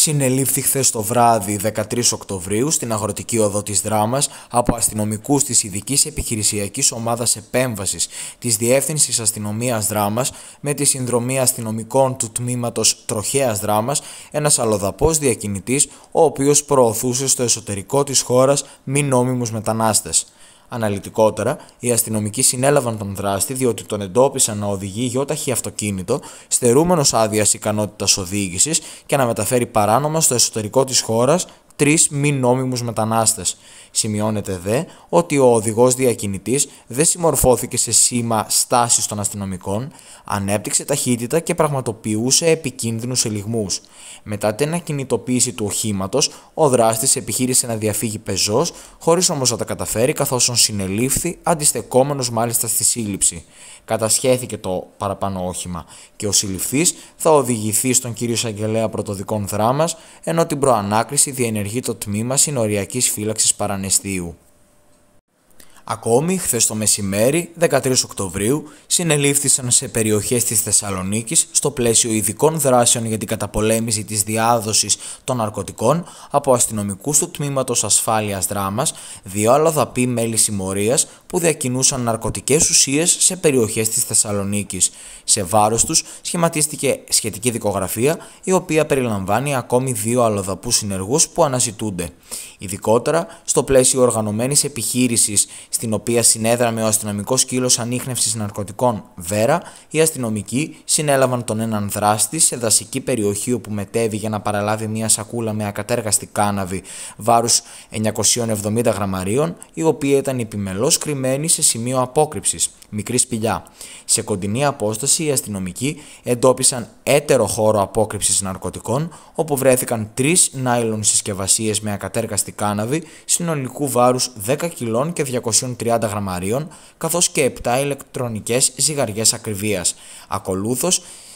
συνελήφθη χθες το βράδυ 13 Οκτωβρίου στην αγροτική οδό της Δράμας από αστυνομικούς της ειδικής Επιχειρησιακής Ομάδας Επέμβασης της διεύθυνσης Αστυνομίας Δράμας με τη συνδρομή αστυνομικών του τμήματος Τροχέας Δράμας ένας αλλοδαπός διακινητής ο οποίος προωθούσε στο εσωτερικό της χώρας μη νόμιμους μετανάστες. Αναλυτικότερα, οι αστυνομικοί συνέλαβαν τον δράστη διότι τον εντόπισαν να οδηγεί γιόταχη αυτοκίνητο, στερούμενος άδειας ικανότητας οδήγησης και να μεταφέρει παράνομα στο εσωτερικό της χώρας τρεις μη νόμιμους μετανάστες. Σημειώνεται δε ότι ο οδηγός διακινητής δεν συμμορφώθηκε σε σήμα στάσης των αστυνομικών, ανέπτυξε ταχύτητα και πραγματοποιούσε επικίνδυνους ελιγμούς. Μετά την ακινητοποίηση του οχήματος, ο δράστης επιχείρησε να διαφύγει πεζός, χωρίς όμως να τα καταφέρει καθώς τον συνελήφθη, αντιστεκόμενος μάλιστα στη σύλληψη. Κατασχέθηκε το παραπάνω όχημα και ο συλληφθής θα οδηγηθεί στον κύριο Σαγγελέα Πρωτοδικών Δράμας, ενώ την προανάκριση διενεργεί λειτουργεί το τμήμα συνοριακής φύλαξης Παρανεστίου. Ακόμη, χθες το μεσημέρι, 13 Οκτωβρίου, συνελήφθησαν σε περιοχές της Θεσσαλονίκης στο πλαίσιο ειδικών δράσεων για την καταπολέμηση της διάδοσης των ναρκωτικών, από αστυνομικούς του Τμήματος Ασφάλειας Δράμας, δύο αλλοδαπή μέλη συμμορίας, που διακινούσαν ναρκωτικές ουσίες σε περιοχές της Θεσσαλονίκης. Σε βάρος τους σχηματίστηκε σχετική δικογραφία η οποία περιλαμβάνει ακόμη δύο αλλοδαπούς συνεργούς που αναζητούνται. Ειδικότερα στο πλαίσιο οργανωμένης επιχείρησης στην οποία συνέδραμε ο αστυνομικός κύλος ανείχνευσης ναρκωτικών Βέρα, οι αστυνομικοί συνέλαβαν τον έναν δράστη σε δασική περιοχή όπου μετέβη για να παραλάβει μια σακούλα με ακατέργαστη κάναβη βάρους 970 γραμμαρίων η οποία ήταν επιμελώς κρυμμένη μένει σε σημείο απόκρυψης, μικρή σπηλιά. Σε κοντινή απόσταση οι αστυνομικοί εντόπισαν έτερο χώρο απόκρυψης ναρκωτικών, όπου βρέθηκαν τρεις νάιλον συσκευασίες με ακατέργαστη κάναβη συνολικού βάρους 10 κιλών και 230 γραμμαρίων, καθώς και 7 ηλεκτρονικές ζυγαριές ακριβίας. Ακολούθως,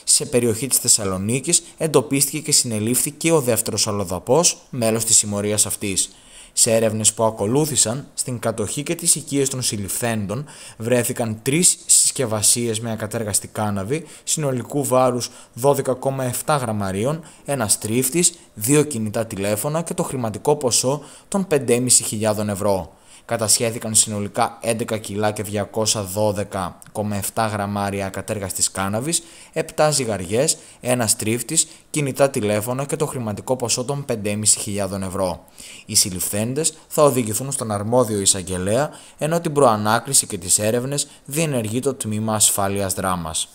σε περιοχή της Θεσσαλονίκης εντοπίστηκε και συνελήφθη ο δεύτερος αλλοδαπός, μέλος της συμμορίας αυτής. Σε έρευνες που ακολούθησαν, στην κατοχή και τις οικίες των συλληφθέντων βρέθηκαν τρεις συσκευασίες με ακατέργαστη κάναβη συνολικού βάρους 12,7 γραμμαρίων, ένας τρίφτης, δύο κινητά τηλέφωνα και το χρηματικό ποσό των 5.500 ευρώ κατασχέθηκαν συνολικά 11 κιλά και 212,7 γραμμάρια της κάναβης, 7 ζυγαριές, ένας τρίφτης, κινητά τηλέφωνα και το χρηματικό ποσό των 5.500 ευρώ. Οι συλληφθέντες θα οδηγηθούν στον αρμόδιο εισαγγελέα, ενώ την προανάκριση και τις έρευνες διενεργεί το Τμήμα Ασφάλειας Δράμας.